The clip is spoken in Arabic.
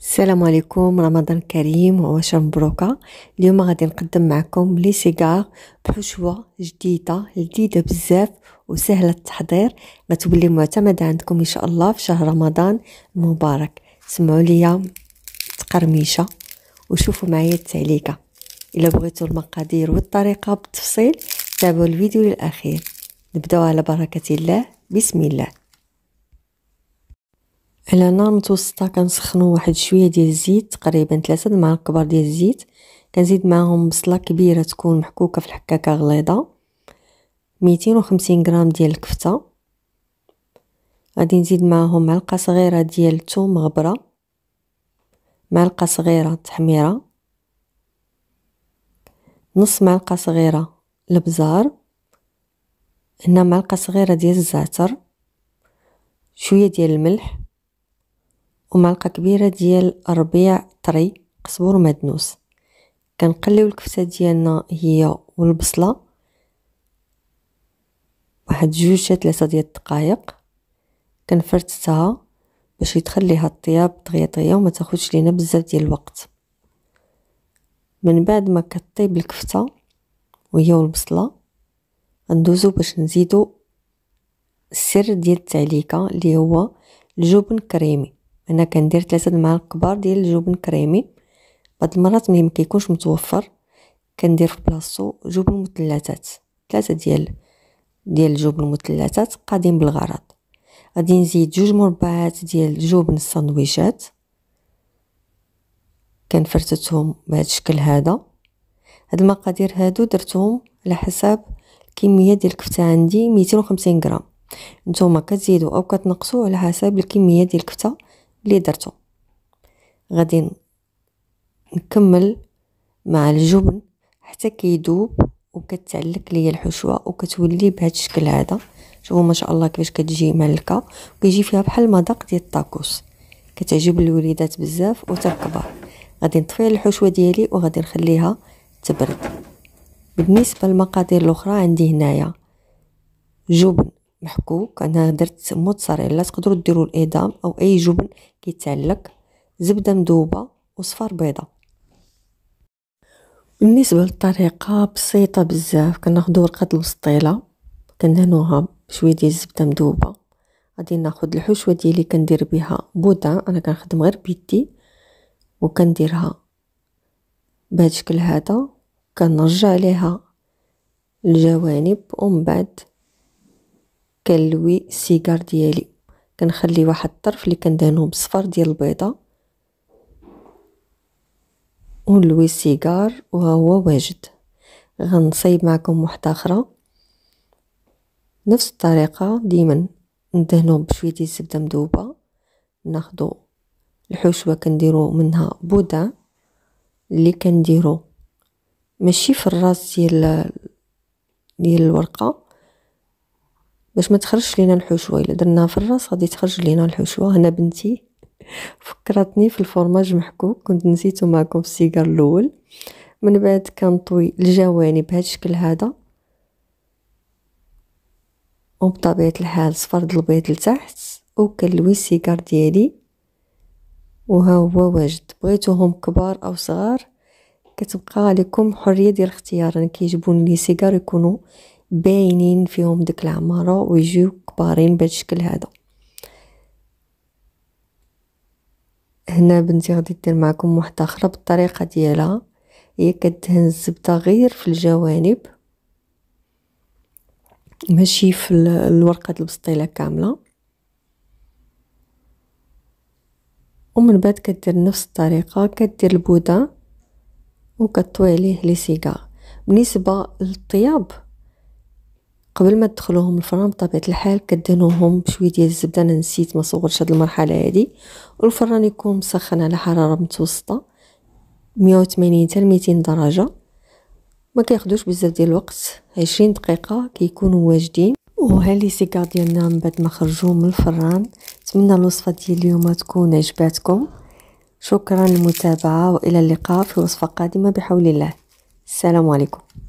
السلام عليكم رمضان كريم وعواشر مبروكه اليوم غادي نقدم معكم لي سيغار بحشوه جديده لذيذه بزاف وسهله التحضير غتولي معتمده عندكم ان شاء الله في شهر رمضان المبارك سمعوا ليا تقرميشه وشوفوا معايا التعليقه الا بغيتوا المقادير والطريقه بالتفصيل تابعوا الفيديو للاخير نبداو على بركه الله بسم الله على نار متوسطه كنسخنو واحد شويه ديال الزيت تقريبا ثلاثة المعالق كبار ديال الزيت كنزيد معاهم بصله كبيره تكون محكوكه في الحكاكه غليظه 250 غرام ديال الكفته غادي نزيد معاهم معلقه صغيره ديال الثوم مغبره معلقه صغيره تحميره نص معلقه صغيره البزار هنا معلقه صغيره ديال الزعتر شويه ديال الملح ومعلقه كبيره ديال ربيع طري قزبر ومدنوس كنقليو الكفته ديالنا هي والبصله واحد جوج حتى ثلاثه ديال الدقائق كنفرتتها باش يدخل ليها الطياب دغيا دغيا وما تاخذش لينا بزاف ديال الوقت من بعد ما كطيب الكفته وهي والبصله غندوزو باش نزيدو السر ديال التعليكه اللي هو الجبن كريمي انا كندير ثلاثه المعالق كبار ديال الجبن كريمي بعض المرات ملي ما كيكونش متوفر كندير في بلاصتو جبن مثلثات ثلاثه ديال ديال الجبن المثلثات قادم بالغرض غادي نزيد جوج مربعات ديال جبن السندويشات كنفرتتهم بهذا الشكل هذا هاد المقادير هادو درتهم على حساب الكميه ديال الكفته عندي 250 غرام نتوما كتزيدوا او كتنقصوا على حساب الكميه ديال الكفته اللي درتو غادي نكمل مع الجبن حتى كيدوب وكتعلق ليا الحشوه وكتولي بهذا الشكل هذا شوفوا ما شاء الله كيفاش كتجي مالكه وكيجي فيها بحال المذاق ديال الطاكوس كتعجب الوليدات بزاف وتركبها غادي نطفي الحشوه ديالي وغادي نخليها تبرد بالنسبه للمقادير الاخرى عندي هنايا جبن محكوك انا درت موتزاريلا تقدروا ديروا الايدام او اي جبن كيتعلق زبده مذوبه وصفار بيضه بالنسبه للطريقه بسيطه بزاف كناخذوا ورقه البسطيله كندهنوها بشويه ديال الزبده مذوبه غادي ناخذ الحشوه ديالي كندير بها بودان انا كنخدم غير بيدي وكنديرها بهذا الشكل هذا كنرجع عليها الجوانب ومن بعد كنلوي السيجار ديالي كنخلي واحد الطرف اللي كندهنو بصفر ديال البيضه ونلوي السيجار وها هو واجد غنصايب معكم وحده اخرى نفس الطريقه ديما ندهنو بشويه ديال الزبده مذوبه ناخدو الحشوه كنديرو منها بودا اللي كنديرو ماشي في الراس ديال ديال الورقه باش ما تخرجش لينا الحشوه الا درناها في الراس غادي تخرج لينا الحشوه هنا بنتي فكرتني في الفرماج محكوك كنت نسيتو معكم في السيجار الاول من بعد كنطوي الجوانب بهذا الشكل هذا وبطبيعه الحال صفرد البيض لتحت وكنلوي السيجار ديالي وها هو واجد بغيتوهم كبار او صغار كتبقى لكم حريه ديال الاختيار انا كيعجبوني لي سيجار يكونوا باينين فيهم ديك العمارة ويجيو كبارين بهاد الشكل هذا هنا بنتي غادي دير معكم واحدة اخرى بالطريقة ديالها هي كدهن الزبدة غير في الجوانب ماشي في الورقة البسطيلة كاملة ومن بعد كدير نفس الطريقة كدير البودان وكطوي عليه لي سيجار بالنسبة للطياب قبل ما تدخلوهم الفران بطبيعه الحال كدهنوهم بشويه ديال الزبده انا نسيت ما صورتش هاد المرحله هادي والفران يكون مسخن على حراره متوسطه 180 حتى 200 درجه ما كياخذوش بزاف ديال الوقت 20 دقيقه كيكونوا واجدين وها لي سيكار ديالنا من بعد ما خرجوا من الفران نتمنى الوصفه ديال اليوم تكون عجباتكم شكرا للمتابعه والى اللقاء في وصفه قادمه بحول الله السلام عليكم